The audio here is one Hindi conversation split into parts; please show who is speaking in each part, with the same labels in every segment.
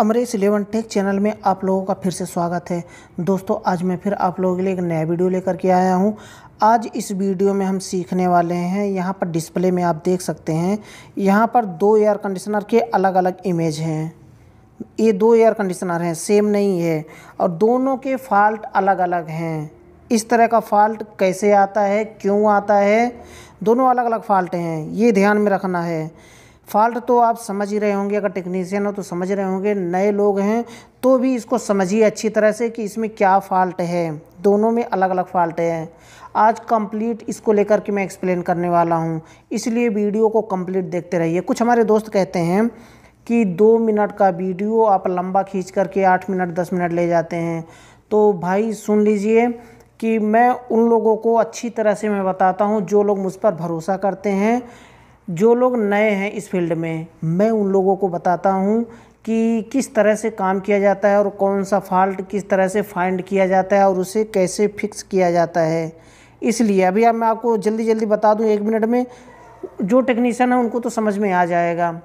Speaker 1: अमरीश इलेवन टेक चैनल में आप लोगों का फिर से स्वागत है दोस्तों आज मैं फिर आप लोगों के लिए एक नया वीडियो लेकर के आया हूँ आज इस वीडियो में हम सीखने वाले हैं यहाँ पर डिस्प्ले में आप देख सकते हैं यहाँ पर दो एयर कंडीशनर के अलग अलग इमेज हैं ये दो एयर कंडीशनर हैं सेम नहीं है और दोनों के फॉल्ट अलग अलग हैं इस तरह का फॉल्ट कैसे आता है क्यों आता है दोनों अलग अलग फॉल्ट हैं ये ध्यान में रखना है फॉल्ट तो आप समझ ही रहे होंगे अगर टेक्नीशियन हो तो समझ रहे होंगे नए लोग हैं तो भी इसको समझिए अच्छी तरह से कि इसमें क्या फॉल्ट है दोनों में अलग अलग फॉल्ट हैं आज कंप्लीट इसको लेकर के मैं एक्सप्लेन करने वाला हूँ इसलिए वीडियो को कंप्लीट देखते रहिए कुछ हमारे दोस्त कहते हैं कि दो मिनट का वीडियो आप लंबा खींच करके आठ मिनट दस मिनट ले जाते हैं तो भाई सुन लीजिए कि मैं उन लोगों को अच्छी तरह से मैं बताता हूँ जो लोग मुझ पर भरोसा करते हैं जो लोग नए हैं इस फील्ड में मैं उन लोगों को बताता हूँ कि किस तरह से काम किया जाता है और कौन सा फॉल्ट किस तरह से फाइंड किया जाता है और उसे कैसे फिक्स किया जाता है इसलिए अभी अब मैं आपको जल्दी जल्दी बता दूँ एक मिनट में जो टेक्नीशियन है उनको तो समझ में आ जाएगा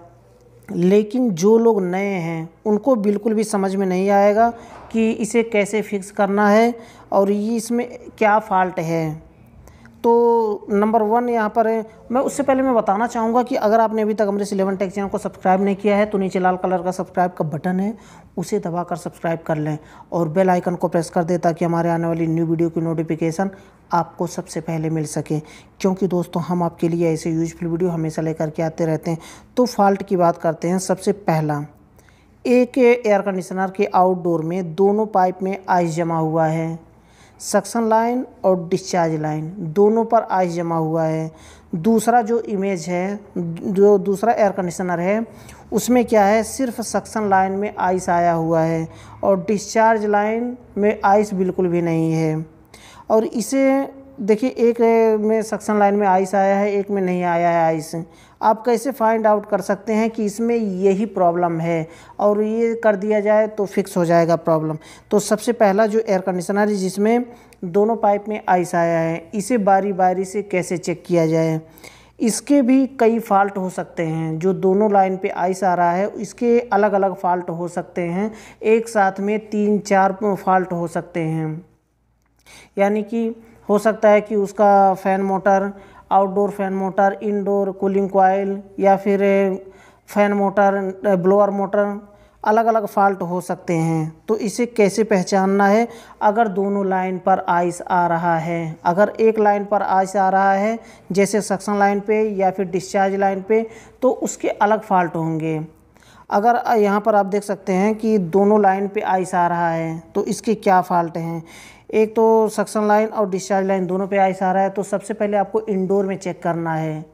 Speaker 1: लेकिन जो लोग नए हैं उनको बिल्कुल भी समझ में नहीं आएगा कि इसे कैसे फिक्स करना है और ये इसमें क्या फॉल्ट है तो नंबर वन यहाँ पर है मैं उससे पहले मैं बताना चाहूँगा कि अगर आपने अभी तक अमरीश इलेवन टेक चैनल को सब्सक्राइब नहीं किया है तो नीचे लाल कलर का सब्सक्राइब का बटन है उसे दबाकर सब्सक्राइब कर लें और बेल आइकन को प्रेस कर दें ताकि हमारे आने वाली न्यू वीडियो की नोटिफिकेशन आपको सबसे पहले मिल सके क्योंकि दोस्तों हम आपके लिए ऐसे यूजफुल वीडियो हमेशा लेकर के आते रहते हैं तो फॉल्ट की बात करते हैं सबसे पहला एक एयर कंडीशनर के आउटडोर में दोनों पाइप में आइस जमा हुआ है सक्शन लाइन और डिस्चार्ज लाइन दोनों पर आइस जमा हुआ है दूसरा जो इमेज है जो दूसरा एयर कंडीशनर है उसमें क्या है सिर्फ सक्शन लाइन में आइस आया हुआ है और डिस्चार्ज लाइन में आइस बिल्कुल भी नहीं है और इसे देखिए एक में सक्शन लाइन में आइस आया है एक में नहीं आया है आइस आप कैसे फाइंड आउट कर सकते हैं कि इसमें यही प्रॉब्लम है और ये कर दिया जाए तो फिक्स हो जाएगा प्रॉब्लम तो सबसे पहला जो एयर कंडीशनर है जिसमें दोनों पाइप में आइस आया है इसे बारी बारी से कैसे चेक किया जाए इसके भी कई फॉल्ट हो सकते हैं जो दोनों लाइन पे आइस आ रहा है इसके अलग अलग फॉल्ट हो सकते हैं एक साथ में तीन चार फॉल्ट हो सकते हैं यानी कि हो सकता है कि उसका fan motor outdoor fan motor indoor cooling coil या फिर फैन मोटर ब्लोअर मोटर अलग अलग फॉल्ट हो सकते हैं तो इसे कैसे पहचानना है अगर दोनों लाइन पर आइस आ रहा है अगर एक लाइन पर आइस आ रहा है जैसे सक्शन लाइन पे या फिर डिस्चार्ज लाइन पे तो उसके अलग फॉल्ट होंगे अगर यहाँ पर आप देख सकते हैं कि दोनों लाइन पे आइस आ रहा है तो इसके क्या फॉल्ट हैं एक तो सक्सन लाइन और डिस्चार्ज लाइन दोनों पे आइस आ रहा है तो सबसे पहले आपको इंडोर में चेक करना है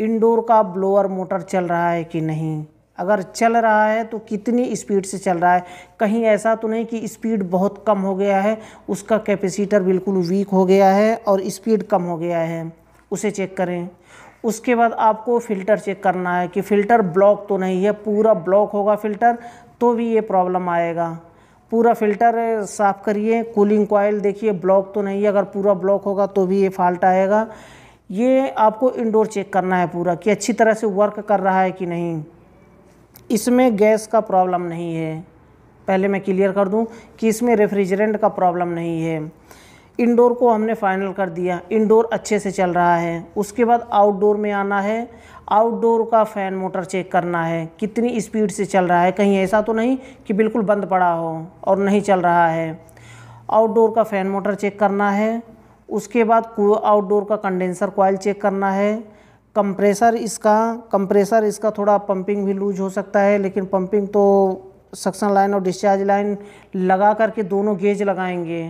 Speaker 1: इंडोर का ब्लोअर मोटर चल रहा है कि नहीं अगर चल रहा है तो कितनी स्पीड से चल रहा है कहीं ऐसा तो नहीं कि स्पीड बहुत कम हो गया है उसका कैपेसिटर बिल्कुल वीक हो गया है और स्पीड कम हो गया है उसे चेक करें उसके बाद आपको फ़िल्टर चेक करना है कि फ़िल्टर ब्लॉक तो नहीं है पूरा ब्लॉक होगा फ़िल्टर तो भी ये प्रॉब्लम आएगा पूरा फिल्टर साफ़ करिए कूलिंग कोयल देखिए ब्लॉक तो नहीं है अगर पूरा ब्लॉक होगा तो भी ये फॉल्ट आएगा ये आपको इंडोर चेक करना है पूरा कि अच्छी तरह से वर्क कर रहा है कि नहीं इसमें गैस का प्रॉब्लम नहीं है पहले मैं क्लियर कर दूं कि इसमें रेफ्रिजरेंट का प्रॉब्लम नहीं है इंडोर को हमने फाइनल कर दिया इंडोर अच्छे से चल रहा है उसके बाद आउटडोर में आना है आउटडोर का फ़ैन मोटर चेक करना है कितनी स्पीड से चल रहा है कहीं ऐसा तो नहीं कि बिल्कुल बंद पड़ा हो और नहीं चल रहा है आउटडोर का फ़ैन मोटर चेक करना है उसके बाद आउटडोर का कंडेंसर कोयल चेक करना है कंप्रेसर इसका कंप्रेसर इसका थोड़ा पंपिंग भी लूज हो सकता है लेकिन पंपिंग तो सक्शन लाइन और डिस्चार्ज लाइन लगा करके दोनों गेज लगाएंगे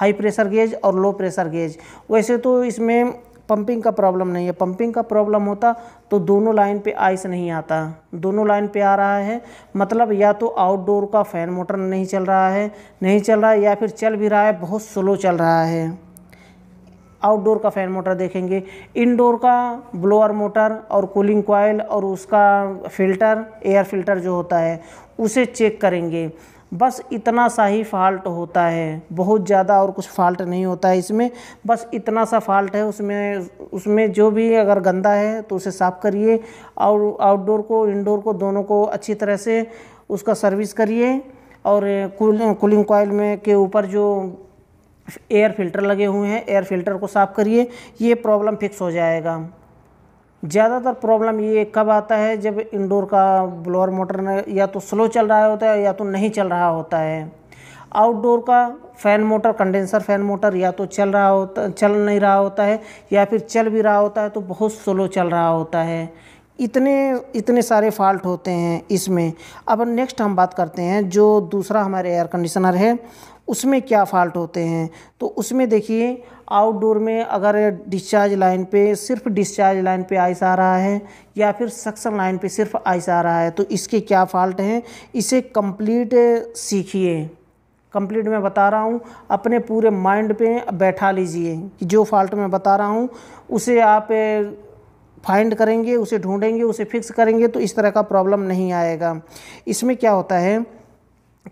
Speaker 1: हाई प्रेशर गेज और लो प्रेशर गेज वैसे तो इसमें पंपिंग का प्रॉब्लम नहीं है पंपिंग का प्रॉब्लम होता तो दोनों लाइन पे आइस नहीं आता दोनों लाइन पे आ रहा है मतलब या तो आउटडोर का फ़ैन मोटर नहीं चल रहा है नहीं चल रहा है या फिर चल भी रहा है बहुत स्लो चल रहा है आउटडोर का फ़ैन मोटर देखेंगे इनडोर का ब्लोअर मोटर और कूलिंग कॉयल और उसका फ़िल्टर एयर फिल्टर जो होता है उसे चेक करेंगे बस इतना सा ही फॉल्ट होता है बहुत ज़्यादा और कुछ फॉल्ट नहीं होता है इसमें बस इतना सा फॉल्ट है उसमें उसमें जो भी अगर गंदा है तो उसे साफ़ करिए और आउटडोर को इंडोर को दोनों को अच्छी तरह से उसका सर्विस करिए और कूलिंग कूलिंग में के ऊपर जो एयर फिल्टर लगे हुए हैं एयर फिल्टर को साफ़ करिए ये प्रॉब्लम फिक्स हो जाएगा ज़्यादातर प्रॉब्लम ये कब आता है जब इंडोर का ब्लोअर मोटर या तो स्लो चल रहा होता है या तो नहीं चल रहा होता है आउटडोर का fan motor condenser fan motor या तो चल रहा होता चल नहीं रहा होता है या फिर चल भी रहा होता है तो बहुत स्लो चल रहा होता है इतने इतने सारे फॉल्ट होते हैं इसमें अब नेक्स्ट हम बात करते हैं जो दूसरा हमारे एयर कंडीशनर है उसमें क्या फॉल्ट होते हैं तो उसमें देखिए आउटडोर में अगर डिस्चार्ज लाइन पे सिर्फ डिस्चार्ज लाइन पे आइस आ रहा है या फिर सक्सन लाइन पे सिर्फ आइस आ रहा है तो इसके क्या फॉल्ट हैं इसे कंप्लीट सीखिए कंप्लीट मैं बता रहा हूँ अपने पूरे माइंड पे बैठा लीजिए कि जो फॉल्ट मैं बता रहा हूँ उसे आप फाइंड करेंगे उसे ढूंढेंगे उसे फिक्स करेंगे तो इस तरह का प्रॉब्लम नहीं आएगा इसमें क्या होता है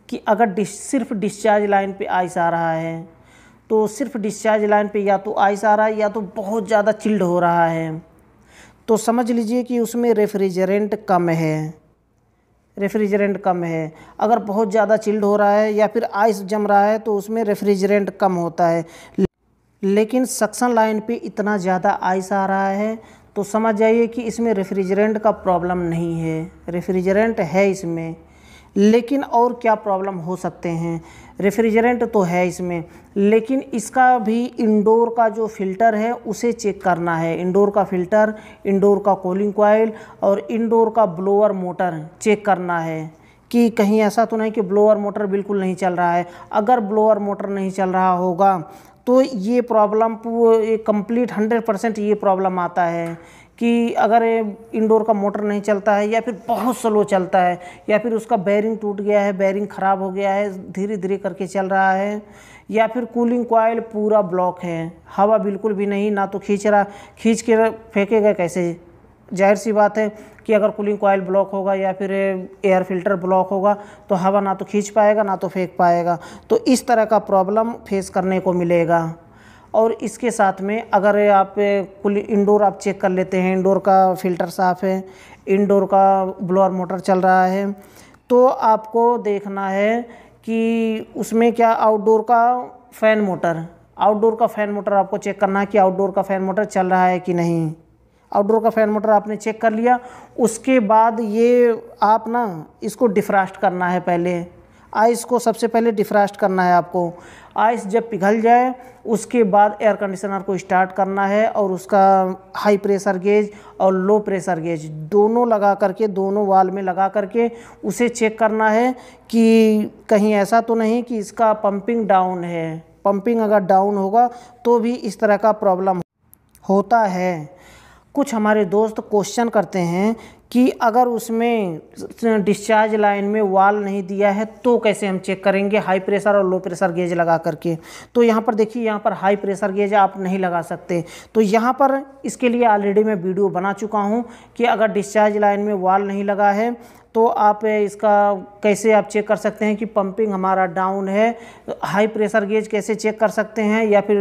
Speaker 1: कि अगर डिस, सिर्फ डिस्चार्ज लाइन पे आइस आ रहा है तो सिर्फ डिस्चार्ज लाइन पे या तो आइस आ रहा है या तो बहुत ज़्यादा चिल्ड हो रहा है तो समझ लीजिए कि उसमें रेफ्रिजरेंट कम है रेफ्रिजरेंट कम है अगर बहुत ज़्यादा चिल्ड हो रहा है या फिर आइस जम रहा है तो उसमें रेफ्रिजरेंट कम होता है लेकिन सक्शन लाइन पे इतना ज़्यादा आइस आ रहा है तो समझ जाइए कि इसमें रेफ्रिजरेंट का प्रॉब्लम नहीं है रेफ्रिजरेंट है इसमें लेकिन और क्या प्रॉब्लम हो सकते हैं रेफ्रिजरेंट तो है इसमें लेकिन इसका भी इंडोर का जो फ़िल्टर है उसे चेक करना है इंडोर का फ़िल्टर इंडोर का कोलिंग कोयल और इंडोर का ब्लोअर मोटर चेक करना है कि कहीं ऐसा तो नहीं कि ब्लोअर मोटर बिल्कुल नहीं चल रहा है अगर ब्लोअर मोटर नहीं चल रहा होगा तो ये प्रॉब्लम कंप्लीट हंड्रेड परसेंट ये प्रॉब्लम आता है कि अगर इंडोर का मोटर नहीं चलता है या फिर बहुत स्लो चलता है या फिर उसका बैरिंग टूट गया है बैरिंग ख़राब हो गया है धीरे धीरे करके चल रहा है या फिर कूलिंग कोयल पूरा ब्लॉक है हवा बिल्कुल भी नहीं ना तो खींच रहा खींच के फेंकेगा कैसे जाहिर सी बात है कि अगर कूलिंग कोयल ब्लॉक होगा या फिर एयर फिल्टर ब्लॉक होगा तो हवा ना तो खींच पाएगा ना तो फेंक पाएगा तो इस तरह का प्रॉब्लम फेस करने को मिलेगा और इसके साथ में अगर आप कुल इंडोर आप चेक कर लेते हैं इंडोर का फ़िल्टर साफ़ है इंडोर का ब्लोअर मोटर चल रहा है तो आपको देखना है कि उसमें क्या आउटडोर का फ़ैन मोटर आउटडोर का फ़ैन मोटर आपको चेक करना है कि आउटडोर का फ़ैन मोटर चल रहा है कि नहीं आउटडोर का फ़ैन मोटर आपने चेक कर लिया उसके बाद ये आप ना इसको डिफ्रास्ट करना है पहले आइस को सबसे पहले डिफ्रास्ट करना है आपको आइस जब पिघल जाए उसके बाद एयर कंडीशनर को स्टार्ट करना है और उसका हाई प्रेशर गेज और लो प्रेशर गेज दोनों लगा करके दोनों वाल में लगा करके उसे चेक करना है कि कहीं ऐसा तो नहीं कि इसका पंपिंग डाउन है पंपिंग अगर डाउन होगा तो भी इस तरह का प्रॉब्लम होता है कुछ हमारे दोस्त क्वेश्चन करते हैं कि अगर उसमें डिस्चार्ज लाइन में वाल नहीं दिया है तो कैसे हम चेक करेंगे हाई प्रेशर और लो प्रेशर गेज लगा करके तो यहाँ पर देखिए यहाँ पर हाई प्रेशर गेज आप नहीं लगा सकते तो यहाँ पर इसके लिए ऑलरेडी मैं वीडियो बना चुका हूँ कि अगर डिस्चार्ज लाइन में वाल नहीं लगा है तो आप इसका कैसे आप चेक कर सकते हैं कि पंपिंग हमारा डाउन है हाई प्रेशर गेज कैसे चेक कर सकते हैं या फिर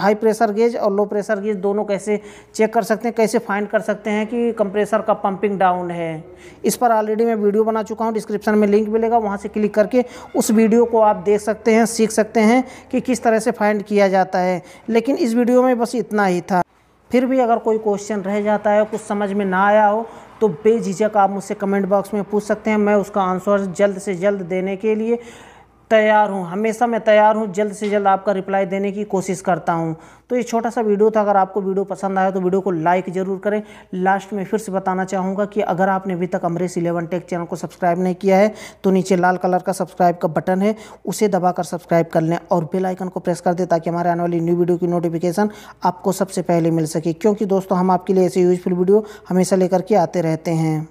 Speaker 1: हाई प्रेशर गेज और लो प्रेशर गेज दोनों कैसे चेक कर सकते हैं कैसे फाइंड कर सकते हैं कि कंप्रेसर का पंपिंग डाउन है इस पर ऑलरेडी मैं वीडियो बना चुका हूँ डिस्क्रिप्शन में लिंक मिलेगा वहाँ से क्लिक करके उस वीडियो को आप देख सकते हैं सीख सकते हैं कि किस तरह से फाइंड किया जाता है लेकिन इस वीडियो में बस इतना ही था फिर भी अगर कोई क्वेश्चन रह जाता है कुछ समझ में ना आया हो तो बेझिझक आप मुझसे कमेंट बॉक्स में पूछ सकते हैं मैं उसका आंसर जल्द से जल्द देने के लिए तैयार हूँ हमेशा मैं तैयार हूँ जल्द से जल्द आपका रिप्लाई देने की कोशिश करता हूँ तो ये छोटा सा वीडियो था अगर आपको वीडियो पसंद आया तो वीडियो को लाइक ज़रूर करें लास्ट में फिर से बताना चाहूँगा कि अगर आपने अभी तक अमरीश इलेवन टेक चैनल को सब्सक्राइब नहीं किया है तो नीचे लाल कलर का सब्सक्राइब का बटन है उसे दबाकर सब्सक्राइब कर लें और बेल आइकन को प्रेस कर दें ताकि हमारे आने वाली न्यू वीडियो की नोटिफिकेशन आपको सबसे पहले मिल सके क्योंकि दोस्तों हम आपके लिए ऐसे यूजफुल वीडियो हमेशा लेकर के आते रहते हैं